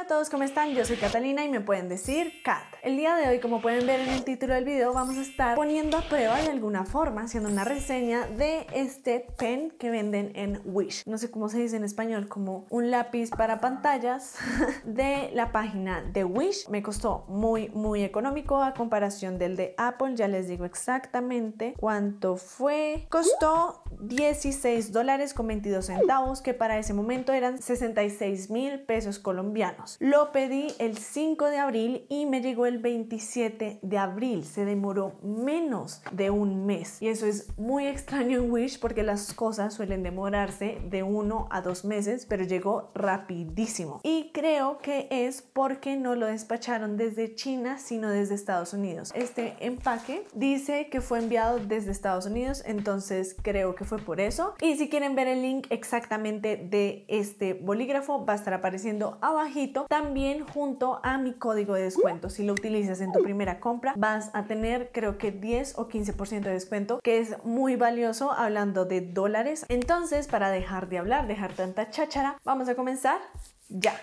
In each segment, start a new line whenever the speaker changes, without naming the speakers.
Hola a todos, ¿cómo están? Yo soy Catalina y me pueden decir Cat. El día de hoy, como pueden ver en el título del video, vamos a estar poniendo a prueba de alguna forma, haciendo una reseña de este pen que venden en Wish. No sé cómo se dice en español, como un lápiz para pantallas de la página de Wish. Me costó muy, muy económico a comparación del de Apple. Ya les digo exactamente cuánto fue. Costó 16 dólares con 22 centavos, que para ese momento eran 66 mil pesos colombianos. Lo pedí el 5 de abril y me llegó el 27 de abril. Se demoró menos de un mes. Y eso es muy extraño en Wish porque las cosas suelen demorarse de uno a dos meses, pero llegó rapidísimo. Y creo que es porque no lo despacharon desde China, sino desde Estados Unidos. Este empaque dice que fue enviado desde Estados Unidos, entonces creo que fue por eso. Y si quieren ver el link exactamente de este bolígrafo, va a estar apareciendo abajito también junto a mi código de descuento. Si lo utilizas en tu primera compra, vas a tener creo que 10 o 15% de descuento, que es muy valioso hablando de dólares. Entonces, para dejar de hablar, dejar tanta cháchara, vamos a comenzar ya.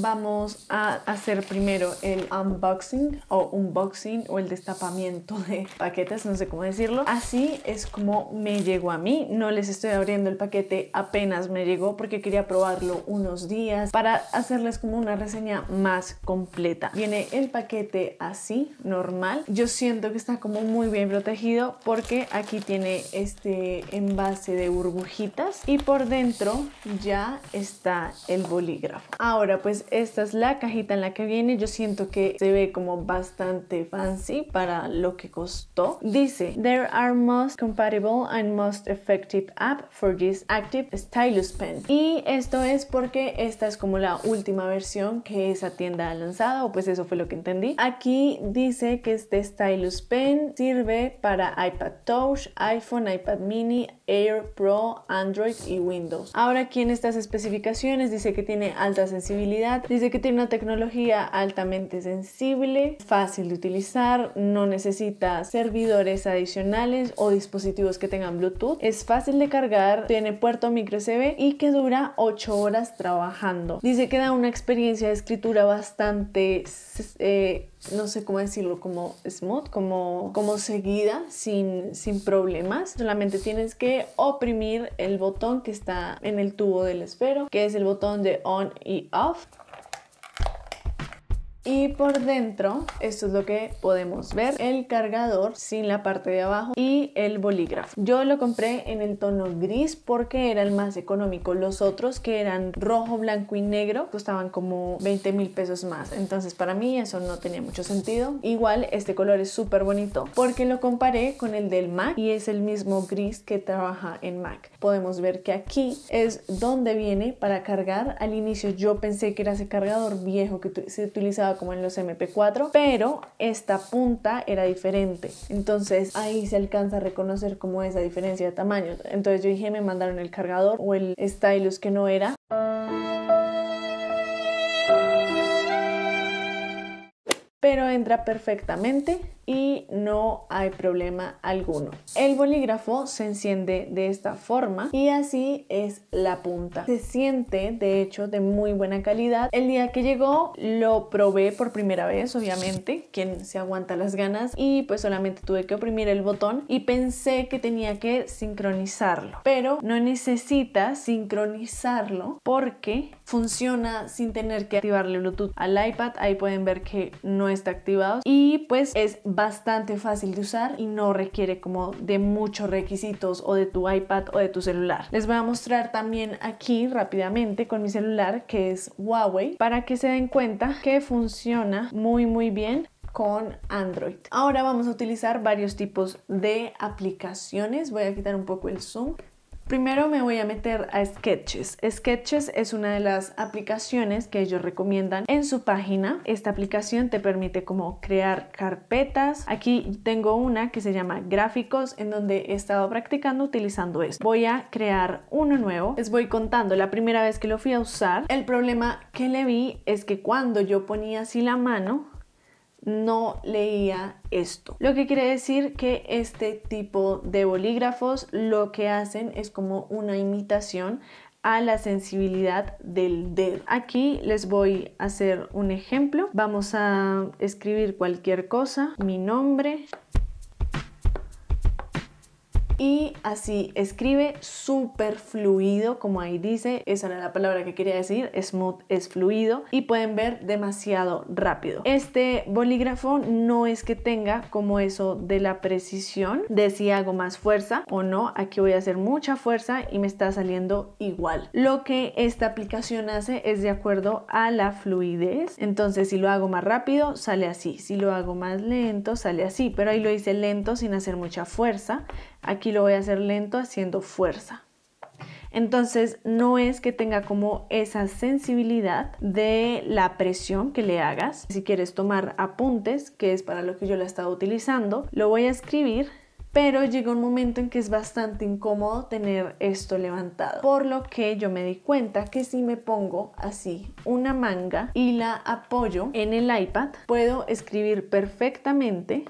vamos a hacer primero el unboxing o unboxing o el destapamiento de paquetes, no sé cómo decirlo. Así es como me llegó a mí. No les estoy abriendo el paquete apenas me llegó porque quería probarlo unos días para hacerles como una reseña más completa. Viene el paquete así, normal. Yo siento que está como muy bien protegido porque aquí tiene este envase de burbujitas y por dentro ya está el bolígrafo. Ahora pues esta es la cajita en la que viene. Yo siento que se ve como bastante fancy para lo que costó. Dice, there are most compatible and most effective app for this active stylus pen. Y esto es porque esta es como la última versión que esa tienda ha lanzado, o pues eso fue lo que entendí. Aquí dice que este stylus pen sirve para iPad Touch, iPhone, iPad mini, Air Pro, Android y Windows. Ahora aquí en estas especificaciones dice que tiene alta sensibilidad Dice que tiene una tecnología altamente sensible, fácil de utilizar, no necesita servidores adicionales o dispositivos que tengan Bluetooth. Es fácil de cargar, tiene puerto micro USB y que dura 8 horas trabajando. Dice que da una experiencia de escritura bastante eh, no sé cómo decirlo, como smooth, como, como seguida, sin, sin problemas. Solamente tienes que oprimir el botón que está en el tubo del espero, que es el botón de on y off. Y por dentro, esto es lo que podemos ver, el cargador sin la parte de abajo y el bolígrafo. Yo lo compré en el tono gris porque era el más económico. Los otros que eran rojo, blanco y negro costaban como 20 mil pesos más. Entonces para mí eso no tenía mucho sentido. Igual este color es súper bonito porque lo comparé con el del MAC y es el mismo gris que trabaja en MAC. Podemos ver que aquí es donde viene para cargar. Al inicio yo pensé que era ese cargador viejo que se utilizaba como en los MP4, pero esta punta era diferente. Entonces ahí se alcanza a reconocer como esa diferencia de tamaño Entonces yo dije, me mandaron el cargador o el stylus que no era pero entra perfectamente y no hay problema alguno. El bolígrafo se enciende de esta forma y así es la punta. Se siente de hecho de muy buena calidad. El día que llegó lo probé por primera vez, obviamente, quien se aguanta las ganas y pues solamente tuve que oprimir el botón y pensé que tenía que sincronizarlo, pero no necesita sincronizarlo porque funciona sin tener que activarle Bluetooth al iPad. Ahí pueden ver que no es activados activado y pues es bastante fácil de usar y no requiere como de muchos requisitos o de tu iPad o de tu celular. Les voy a mostrar también aquí rápidamente con mi celular que es Huawei para que se den cuenta que funciona muy muy bien con Android. Ahora vamos a utilizar varios tipos de aplicaciones. Voy a quitar un poco el zoom Primero me voy a meter a Sketches. Sketches es una de las aplicaciones que ellos recomiendan en su página. Esta aplicación te permite como crear carpetas. Aquí tengo una que se llama gráficos en donde he estado practicando utilizando esto. Voy a crear uno nuevo. Les voy contando la primera vez que lo fui a usar. El problema que le vi es que cuando yo ponía así la mano, no leía esto. Lo que quiere decir que este tipo de bolígrafos lo que hacen es como una imitación a la sensibilidad del dedo. Aquí les voy a hacer un ejemplo. Vamos a escribir cualquier cosa, mi nombre, y así escribe súper fluido, como ahí dice, esa era la palabra que quería decir, smooth es fluido y pueden ver demasiado rápido. Este bolígrafo no es que tenga como eso de la precisión, de si hago más fuerza o no, aquí voy a hacer mucha fuerza y me está saliendo igual. Lo que esta aplicación hace es de acuerdo a la fluidez, entonces si lo hago más rápido sale así, si lo hago más lento sale así, pero ahí lo hice lento sin hacer mucha fuerza, Aquí lo voy a hacer lento haciendo fuerza. Entonces no es que tenga como esa sensibilidad de la presión que le hagas. Si quieres tomar apuntes, que es para lo que yo la he estado utilizando, lo voy a escribir. Pero llega un momento en que es bastante incómodo tener esto levantado. Por lo que yo me di cuenta que si me pongo así una manga y la apoyo en el iPad, puedo escribir perfectamente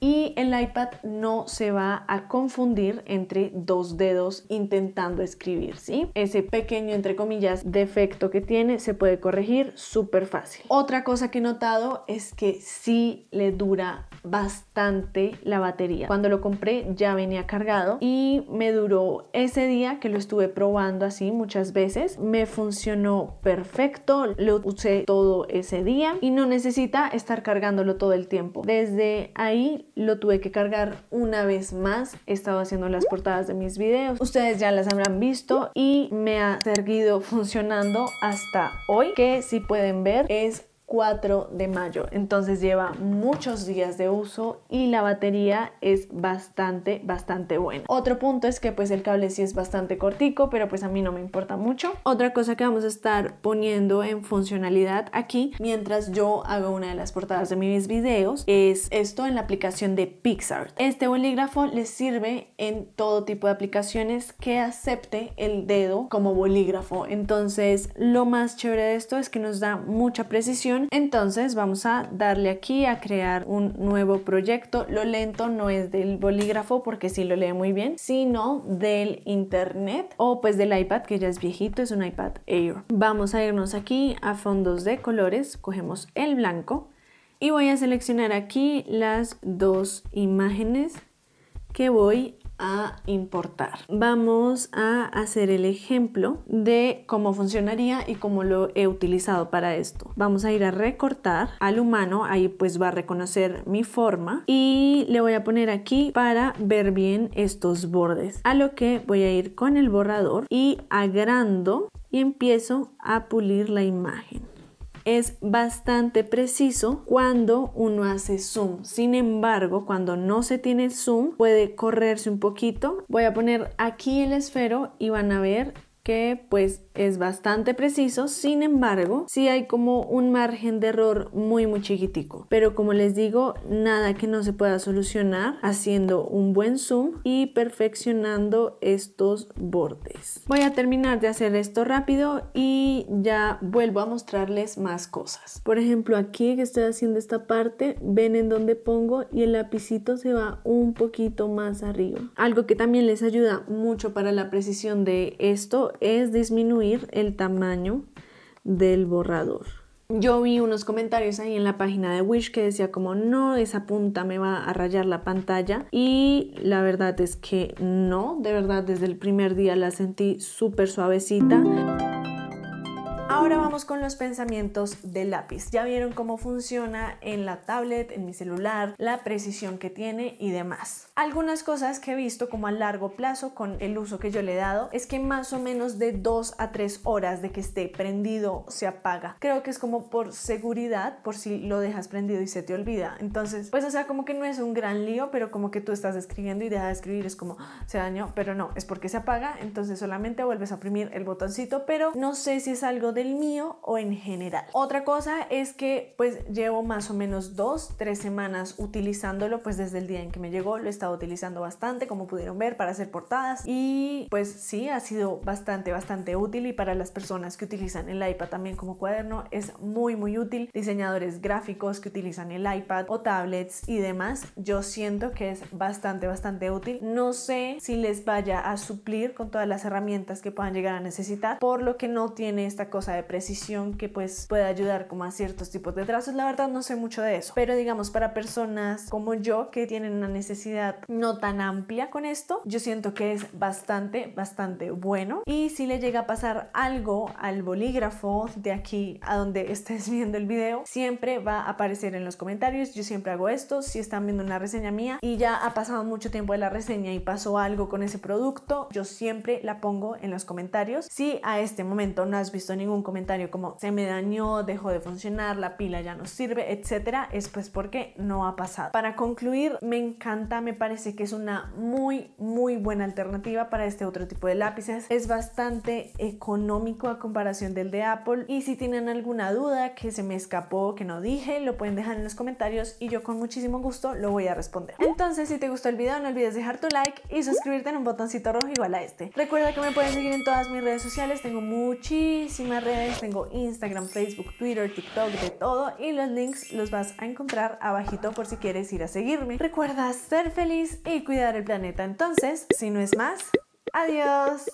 y el iPad no se va a confundir entre dos dedos intentando escribir, ¿sí? Ese pequeño, entre comillas, defecto que tiene se puede corregir súper fácil. Otra cosa que he notado es que sí le dura bastante la batería. Cuando lo compré ya venía cargado y me duró ese día que lo estuve probando así muchas veces. Me funcionó perfecto, lo usé todo ese día y no necesita estar cargándolo todo el tiempo. Desde ahí lo tuve que cargar una vez más. He estado haciendo las portadas de mis videos. Ustedes ya las habrán visto y me ha seguido funcionando hasta hoy que si pueden ver es 4 de mayo. Entonces lleva muchos días de uso y la batería es bastante, bastante buena. Otro punto es que pues el cable sí es bastante cortico, pero pues a mí no me importa mucho. Otra cosa que vamos a estar poniendo en funcionalidad aquí mientras yo hago una de las portadas de mis videos es esto en la aplicación de Pixar. Este bolígrafo les sirve en todo tipo de aplicaciones que acepte el dedo como bolígrafo. Entonces lo más chévere de esto es que nos da mucha precisión entonces vamos a darle aquí a crear un nuevo proyecto. Lo lento no es del bolígrafo porque si sí lo lee muy bien, sino del internet o pues del iPad que ya es viejito, es un iPad Air. Vamos a irnos aquí a fondos de colores, cogemos el blanco y voy a seleccionar aquí las dos imágenes que voy a importar. Vamos a hacer el ejemplo de cómo funcionaría y cómo lo he utilizado para esto. Vamos a ir a recortar al humano, ahí pues va a reconocer mi forma y le voy a poner aquí para ver bien estos bordes. A lo que voy a ir con el borrador y agrando y empiezo a pulir la imagen es bastante preciso cuando uno hace zoom. Sin embargo, cuando no se tiene zoom, puede correrse un poquito. Voy a poner aquí el esfero y van a ver que pues es bastante preciso, sin embargo, sí hay como un margen de error muy muy chiquitico, pero como les digo, nada que no se pueda solucionar haciendo un buen zoom y perfeccionando estos bordes. Voy a terminar de hacer esto rápido y ya vuelvo a mostrarles más cosas. Por ejemplo, aquí que estoy haciendo esta parte, ven en donde pongo y el lapicito se va un poquito más arriba. Algo que también les ayuda mucho para la precisión de esto es disminuir el tamaño del borrador. Yo vi unos comentarios ahí en la página de Wish que decía como no, esa punta me va a rayar la pantalla y la verdad es que no, de verdad desde el primer día la sentí súper suavecita. Ahora vamos con los pensamientos de lápiz. Ya vieron cómo funciona en la tablet, en mi celular, la precisión que tiene y demás. Algunas cosas que he visto como a largo plazo con el uso que yo le he dado es que más o menos de 2 a 3 horas de que esté prendido se apaga. Creo que es como por seguridad, por si lo dejas prendido y se te olvida. Entonces, pues o sea, como que no es un gran lío, pero como que tú estás escribiendo y deja de escribir, es como ah, se dañó, pero no, es porque se apaga, entonces solamente vuelves a oprimir el botoncito, pero no sé si es algo del mío o en general. Otra cosa es que pues llevo más o menos dos, tres semanas utilizándolo pues desde el día en que me llegó, lo he estado utilizando bastante como pudieron ver para hacer portadas y pues sí, ha sido bastante, bastante útil y para las personas que utilizan el iPad también como cuaderno es muy, muy útil. Diseñadores gráficos que utilizan el iPad o tablets y demás, yo siento que es bastante, bastante útil. No sé si les vaya a suplir con todas las herramientas que puedan llegar a necesitar, por lo que no tiene esta cosa de precisión que pues puede ayudar como a ciertos tipos de trazos. La verdad no sé mucho de eso, pero digamos para personas como yo que tienen una necesidad no tan amplia con esto, yo siento que es bastante, bastante bueno. Y si le llega a pasar algo al bolígrafo de aquí a donde estés viendo el video, siempre va a aparecer en los comentarios. Yo siempre hago esto. Si están viendo una reseña mía y ya ha pasado mucho tiempo de la reseña y pasó algo con ese producto, yo siempre la pongo en los comentarios. Si a este momento no has visto ningún comentario, comentario como se me dañó, dejó de funcionar, la pila ya no sirve, etcétera, es pues porque no ha pasado. Para concluir, me encanta, me parece que es una muy, muy buena alternativa para este otro tipo de lápices. Es bastante económico a comparación del de Apple. Y si tienen alguna duda que se me escapó, que no dije, lo pueden dejar en los comentarios y yo con muchísimo gusto lo voy a responder. Entonces, si te gustó el video, no olvides dejar tu like y suscribirte en un botoncito rojo igual a este. Recuerda que me pueden seguir en todas mis redes sociales, tengo muchísimas redes tengo Instagram, Facebook, Twitter, TikTok, de todo y los links los vas a encontrar abajito por si quieres ir a seguirme. Recuerda ser feliz y cuidar el planeta entonces, si no es más, adiós.